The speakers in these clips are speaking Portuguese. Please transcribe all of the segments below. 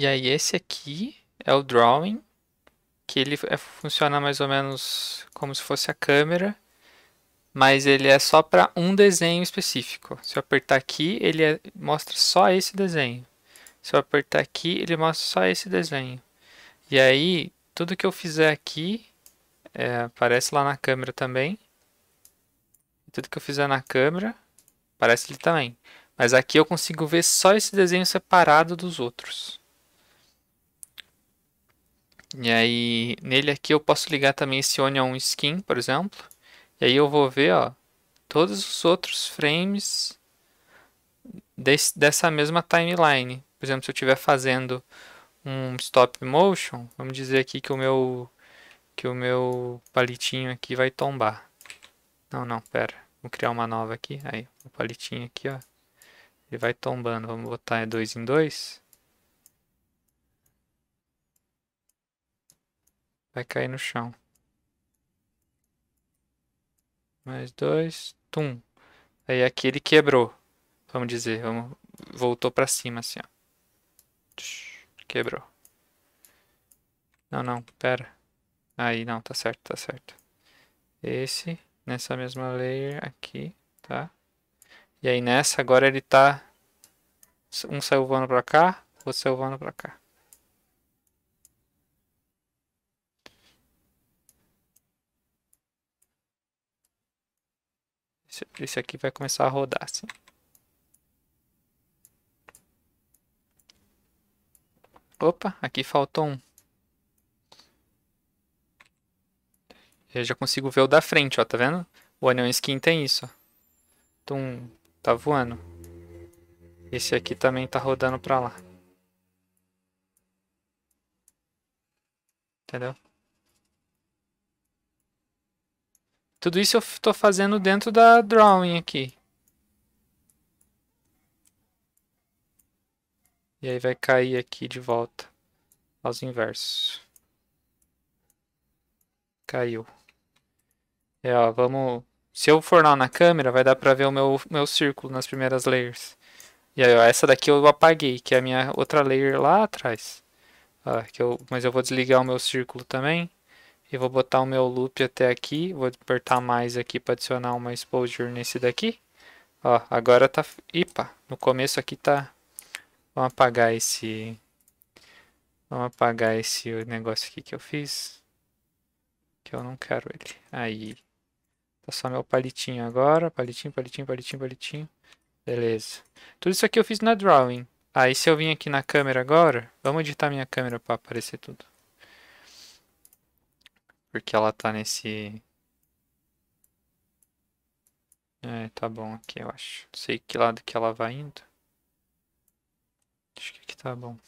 E aí esse aqui é o drawing, que ele é, funciona mais ou menos como se fosse a câmera, mas ele é só para um desenho específico. Se eu apertar aqui, ele é, mostra só esse desenho. Se eu apertar aqui, ele mostra só esse desenho. E aí, tudo que eu fizer aqui, é, aparece lá na câmera também. Tudo que eu fizer na câmera, aparece ele também. Mas aqui eu consigo ver só esse desenho separado dos outros. E aí nele aqui eu posso ligar também esse Onion Skin, por exemplo. E aí eu vou ver, ó, todos os outros frames desse, dessa mesma timeline. Por exemplo, se eu estiver fazendo um stop motion, vamos dizer aqui que o meu que o meu palitinho aqui vai tombar. Não, não, pera. Vou criar uma nova aqui. Aí, o palitinho aqui, ó. Ele vai tombando. Vamos botar dois em dois. Vai cair no chão. Mais dois. Tum. Aí aqui ele quebrou. Vamos dizer. Vamos... Voltou pra cima assim, ó. Quebrou. Não, não. Pera. Aí, não. Tá certo, tá certo. Esse. Nessa mesma layer aqui, tá? E aí nessa agora ele tá... Um salvando pra cá, outro salvando pra cá. esse aqui vai começar a rodar, assim. Opa, aqui faltou um. Eu já consigo ver o da frente, ó, tá vendo? O anel Skin tem isso, ó. Tum, tá voando. Esse aqui também tá rodando pra lá. Entendeu? Tudo isso eu estou fazendo dentro da drawing aqui. E aí vai cair aqui de volta aos inversos. Caiu. É ó, vamos... Se eu for lá na câmera, vai dar para ver o meu, meu círculo nas primeiras layers. E aí, ó, essa daqui eu apaguei, que é a minha outra layer lá atrás. Ó, que eu, mas eu vou desligar o meu círculo também e vou botar o meu loop até aqui, vou apertar mais aqui para adicionar uma exposure nesse daqui. Ó, agora tá... Ipa, no começo aqui tá... Vamos apagar esse... Vamos apagar esse negócio aqui que eu fiz. Que eu não quero ele. Aí. Tá só meu palitinho agora. Palitinho, palitinho, palitinho, palitinho. Beleza. Tudo isso aqui eu fiz na drawing. Aí se eu vim aqui na câmera agora, vamos editar minha câmera para aparecer tudo. Porque ela tá nesse... É, tá bom aqui, eu acho. Não sei que lado que ela vai indo. Acho que aqui tá bom.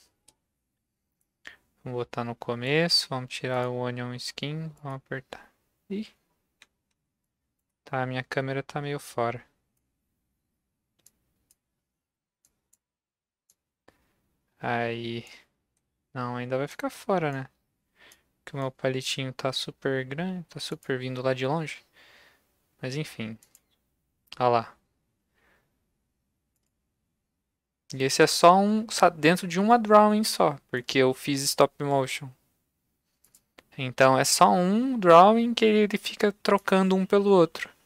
Vamos botar no começo, vamos tirar o Onion Skin, vamos apertar. Ih! Tá, minha câmera tá meio fora. Aí... Não, ainda vai ficar fora, né? que o meu palitinho tá super grande, tá super vindo lá de longe. Mas enfim. Olha lá. E esse é só um dentro de uma drawing só, porque eu fiz stop motion. Então é só um drawing que ele fica trocando um pelo outro.